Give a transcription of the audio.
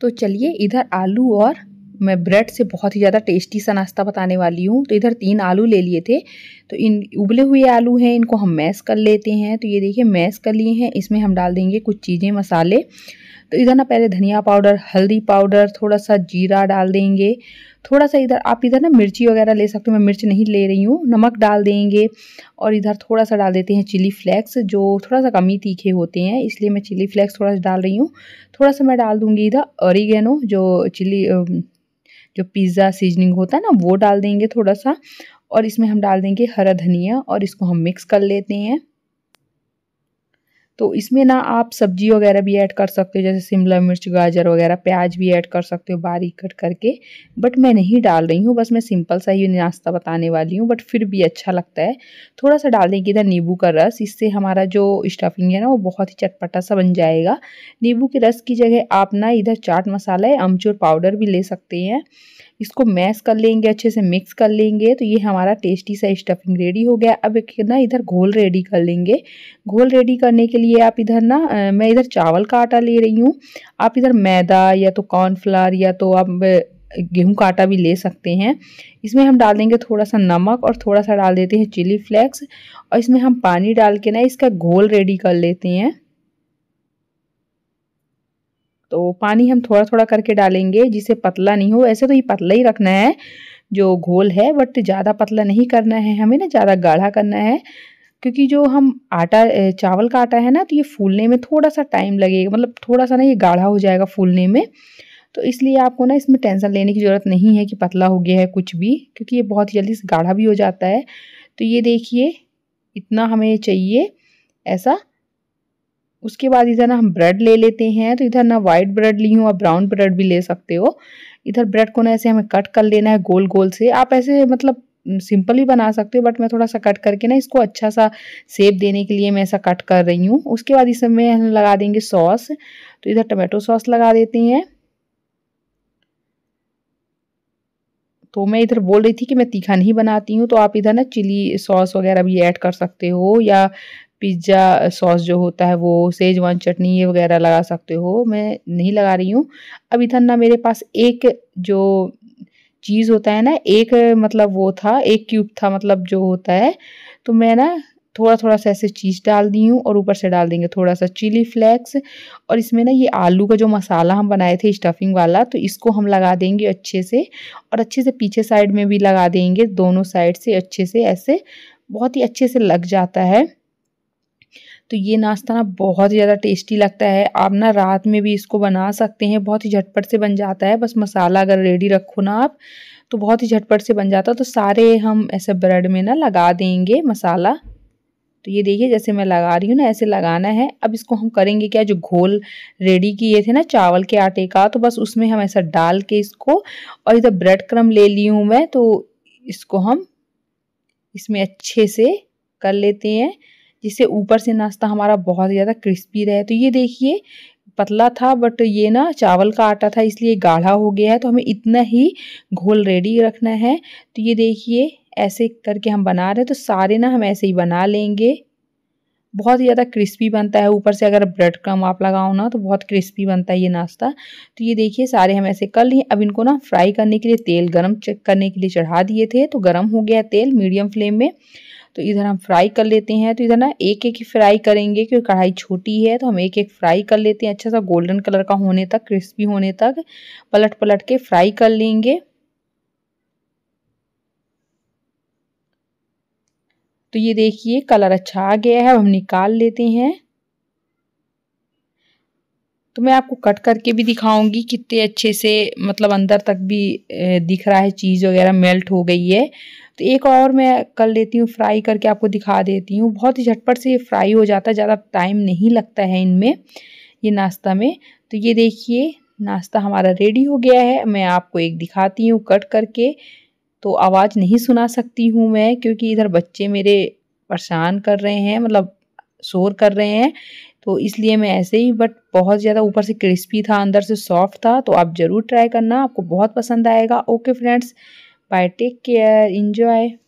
तो चलिए इधर आलू और मैं ब्रेड से बहुत ही ज़्यादा टेस्टी सा नाश्ता बताने वाली हूँ तो इधर तीन आलू ले लिए थे तो इन उबले हुए आलू हैं इनको हम मैश कर लेते हैं तो ये देखिए मैश कर लिए हैं इसमें हम डाल देंगे कुछ चीज़ें मसाले तो इधर ना पहले धनिया पाउडर हल्दी पाउडर थोड़ा सा जीरा डाल देंगे थोड़ा सा इधर आप इधर ना मिर्ची वगैरह ले सकते हो मैं मिर्च नहीं ले रही हूँ नमक डाल देंगे और इधर थोड़ा सा डाल देते हैं चिली फ्लेक्स जो थोड़ा सा कम ही तीखे होते हैं इसलिए मैं चिली फ्लेक्स थोड़ा सा डाल रही हूँ थोड़ा सा मैं डाल दूँगी इधर ऑरिगेनो जो चिली जो पिज़्ज़ा सीजनिंग होता है ना वो डाल देंगे थोड़ा सा और इसमें हम डाल देंगे हरा धनिया और इसको हम मिक्स कर लेते हैं तो इसमें ना आप सब्जी वगैरह भी ऐड कर सकते हो जैसे शिमला मिर्च गाजर वगैरह प्याज भी ऐड कर सकते हो बारीक कट करके बट मैं नहीं डाल रही हूँ बस मैं सिंपल सा ही नाश्ता बताने वाली हूँ बट फिर भी अच्छा लगता है थोड़ा सा डाल देंगे इधर नींबू का रस इससे हमारा जो स्टफिंग है ना वो बहुत ही चटपटा सा बन जाएगा नींबू के रस की जगह आप ना इधर चाट मसाला या अमचूर पाउडर भी ले सकते हैं इसको मैश कर लेंगे अच्छे से मिक्स कर लेंगे तो ये हमारा टेस्टी सा स्टफिंग रेडी हो गया अब एक ना इधर घोल रेडी कर लेंगे घोल रेडी करने के लिए आप इधर ना मैं इधर चावल का आटा ले रही हूँ आप इधर मैदा या तो कॉर्नफ्लावर या तो आप गेहूं का आटा भी ले सकते हैं इसमें हम डाल देंगे थोड़ा सा नमक और थोड़ा सा डाल देते हैं चिली फ्लेक्स और इसमें हम पानी डाल के ना इसका घोल रेडी कर लेते हैं तो पानी हम थोड़ा थोड़ा करके डालेंगे जिसे पतला नहीं हो ऐसे तो ये पतला ही रखना है जो घोल है बट ज़्यादा पतला नहीं करना है हमें ना ज़्यादा गाढ़ा करना है क्योंकि जो हम आटा चावल का आटा है ना तो ये फूलने में थोड़ा सा टाइम लगेगा मतलब थोड़ा सा ना ये गाढ़ा हो जाएगा फूलने में तो इसलिए आपको ना इसमें टेंशन लेने की ज़रूरत नहीं है कि पतला हो गया है कुछ भी क्योंकि ये बहुत जल्दी से गाढ़ा भी हो जाता है तो ये देखिए इतना हमें चाहिए ऐसा उसके बाद इधर ना हम ब्रेड ले लेते हैं तो इधर ना वाइट ब्रेड ली हूँ आप ब्राउन ब्रेड भी ले सकते हो इधर ब्रेड को ना ऐसे हमें कट कर लेना है गोल गोल से आप ऐसे मतलब सिंपल ही बना सकते हो बट मैं थोड़ा सा कट करके ना इसको अच्छा सा सेप देने के लिए मैं ऐसा कट कर रही हूँ उसके बाद इसमें हम लगा देंगे सॉस तो इधर टमाटो सॉस लगा देते हैं तो मैं इधर बोल रही थी कि मैं तीखा नहीं बनाती हूँ तो आप इधर ना चिली सॉस वगैरह भी ऐड कर सकते हो या पिज़्ज़ा सॉस जो होता है वो सेजवान चटनी ये वगैरह लगा सकते हो मैं नहीं लगा रही हूँ अब इधर ना मेरे पास एक जो चीज़ होता है ना एक मतलब वो था एक क्यूब था मतलब जो होता है तो मैं ना थोड़ा थोड़ा सा ऐसे चीज़ डाल दी हूँ और ऊपर से डाल देंगे थोड़ा सा चिली फ्लेक्स और इसमें ना ये आलू का जो मसाला हम बनाए थे स्टफिंग वाला तो इसको हम लगा देंगे अच्छे से और अच्छे से पीछे साइड में भी लगा देंगे दोनों साइड से अच्छे से ऐसे बहुत ही अच्छे से लग जाता है तो ये नाश्ता ना बहुत ही ज़्यादा टेस्टी लगता है आप ना रात में भी इसको बना सकते हैं बहुत ही झटपट से बन जाता है बस मसाला अगर रेडी रखो ना आप तो बहुत ही झटपट से बन जाता है तो सारे हम ऐसे ब्रेड में ना लगा देंगे मसाला तो ये देखिए जैसे मैं लगा रही हूँ ना ऐसे लगाना है अब इसको हम करेंगे क्या जो घोल रेडी किए थे ना चावल के आटे का तो बस उसमें हम ऐसा डाल के इसको और इधर ब्रेड क्रम ले ली हूँ मैं तो इसको हम इसमें अच्छे से कर लेते हैं जिससे ऊपर से नाश्ता हमारा बहुत ज़्यादा क्रिस्पी रहे तो ये देखिए पतला था बट ये ना चावल का आटा था इसलिए गाढ़ा हो गया है तो हमें इतना ही घोल रेडी रखना है तो ये देखिए ऐसे करके हम बना रहे हैं तो सारे ना हम ऐसे ही बना लेंगे बहुत ही ज़्यादा क्रिस्पी बनता है ऊपर से अगर ब्रेड क्रम आप लगाओ ना तो बहुत क्रिस्पी बनता है ये नाश्ता तो ये देखिए सारे हम ऐसे कर लिए अब इनको ना फ्राई करने के लिए तेल गरम करने के लिए चढ़ा दिए थे तो गरम हो गया तेल मीडियम फ्लेम में तो इधर हम फ्राई कर लेते हैं तो इधर ना एक एक ही फ्राई करेंगे क्योंकि कढ़ाई छोटी है तो हम एक एक फ्राई कर लेते हैं अच्छा सा गोल्डन कलर का होने तक क्रिस्पी होने तक पलट पलट के फ्राई कर लेंगे तो ये देखिए कलर अच्छा आ गया है हम निकाल लेते हैं तो मैं आपको कट करके भी दिखाऊंगी कितने अच्छे से मतलब अंदर तक भी दिख रहा है चीज़ वगैरह मेल्ट हो गई है तो एक और मैं कर लेती हूँ फ्राई करके आपको दिखा देती हूँ बहुत ही झटपट से ये फ्राई हो जाता है ज़्यादा टाइम नहीं लगता है इनमें ये नाश्ता में तो ये देखिए नाश्ता हमारा रेडी हो गया है मैं आपको एक दिखाती हूँ कट करके तो आवाज़ नहीं सुना सकती हूँ मैं क्योंकि इधर बच्चे मेरे परेशान कर रहे हैं मतलब शोर कर रहे हैं तो इसलिए मैं ऐसे ही बट बहुत ज़्यादा ऊपर से क्रिस्पी था अंदर से सॉफ्ट था तो आप ज़रूर ट्राई करना आपको बहुत पसंद आएगा okay friends Bye. Take care. Enjoy.